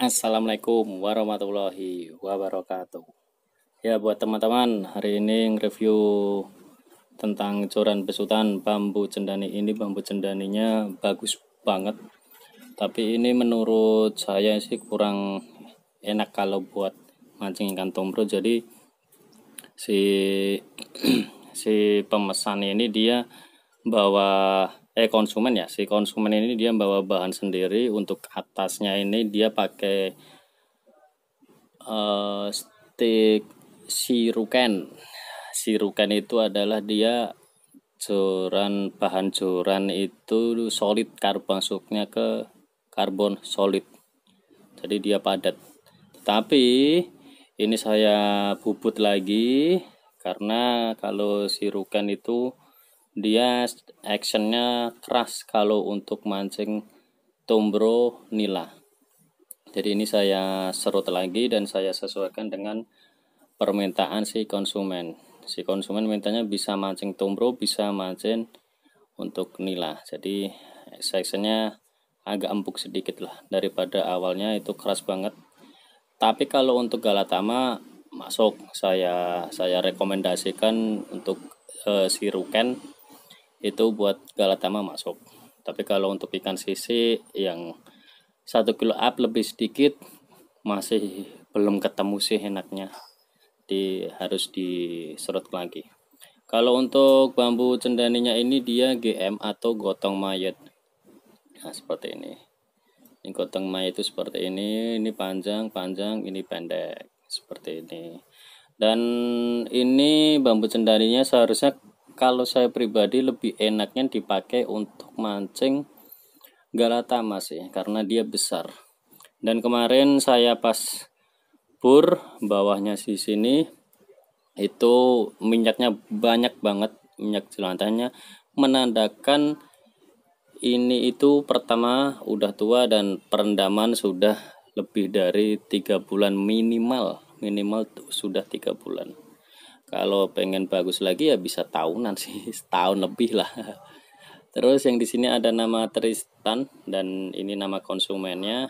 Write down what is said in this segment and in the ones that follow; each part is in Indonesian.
Assalamualaikum warahmatullahi wabarakatuh. Ya buat teman-teman, hari ini review tentang coran besutan bambu cendani ini bambu cendaninya bagus banget tapi ini menurut saya sih kurang enak kalau buat mancing ikan tombro jadi si si pemesan ini dia bawa eh konsumen ya si konsumen ini dia bawa bahan sendiri untuk atasnya ini dia pakai uh, stick siruken siruken itu adalah dia joran bahan joran itu solid karbon masuknya ke karbon solid jadi dia padat tapi ini saya bubut lagi karena kalau sirukan itu dia actionnya keras kalau untuk mancing tombro nila jadi ini saya serut lagi dan saya sesuaikan dengan permintaan si konsumen si konsumen mintanya bisa mancing tombro bisa mancing untuk nila jadi sectionnya agak empuk sedikit lah daripada awalnya itu keras banget tapi kalau untuk galatama masuk saya saya rekomendasikan untuk e, si ruken itu buat galatama masuk tapi kalau untuk ikan sisi yang satu kilo up lebih sedikit masih belum ketemu sih enaknya di harus diserut lagi. Kalau untuk bambu cendaninya ini dia GM atau gotong mayat. Nah, seperti ini. Ini gotong mayat itu seperti ini, ini panjang, panjang, ini pendek. Seperti ini. Dan ini bambu cendaninya seharusnya kalau saya pribadi lebih enaknya dipakai untuk mancing galatama sih karena dia besar. Dan kemarin saya pas dapur bawahnya di sini itu minyaknya banyak banget minyak jelantahnya menandakan ini itu pertama udah tua dan perendaman sudah lebih dari tiga bulan minimal minimal sudah tiga bulan kalau pengen bagus lagi ya bisa tahunan sih setahun lebih lah terus yang di sini ada nama Tristan dan ini nama konsumennya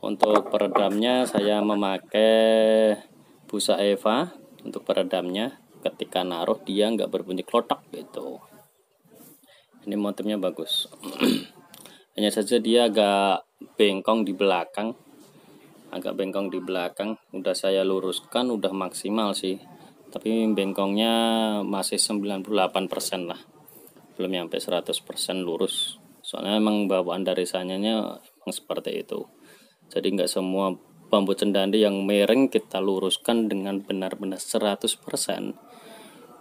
untuk peredamnya saya memakai busa Eva untuk peredamnya ketika naruh dia nggak berbunyi klotak gitu. Ini motifnya bagus. Hanya saja dia agak bengkong di belakang. Agak bengkong di belakang. Udah saya luruskan udah maksimal sih. Tapi bengkongnya masih 98% lah. Belum sampai 100% lurus. Soalnya emang bawaan dari sananya emang seperti itu. Jadi nggak semua bambu cendandi yang miring kita luruskan dengan benar-benar 100%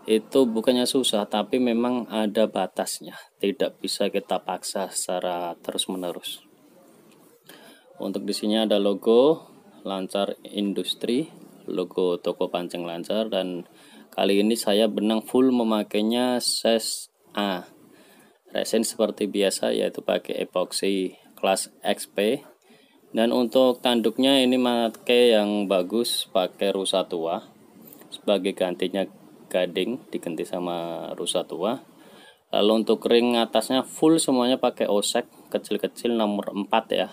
itu bukannya susah tapi memang ada batasnya tidak bisa kita paksa secara terus menerus untuk di sini ada logo lancar industri logo toko pancing lancar dan kali ini saya benang full memakainya ses A resin seperti biasa yaitu pakai epoxy kelas XP dan untuk tanduknya ini pakai yang bagus pakai rusa tua sebagai gantinya gading diganti sama rusa tua lalu untuk ring atasnya full semuanya pakai osek kecil-kecil nomor 4 ya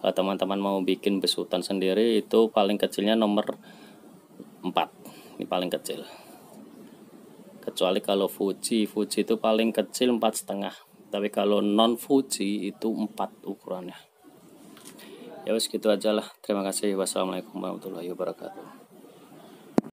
kalau teman-teman mau bikin besutan sendiri itu paling kecilnya nomor 4 ini paling kecil kecuali kalau Fuji Fuji itu paling kecil empat setengah tapi kalau non Fuji itu 4 ukurannya ya wes gitu aja lah terima kasih wassalamualaikum warahmatullahi wabarakatuh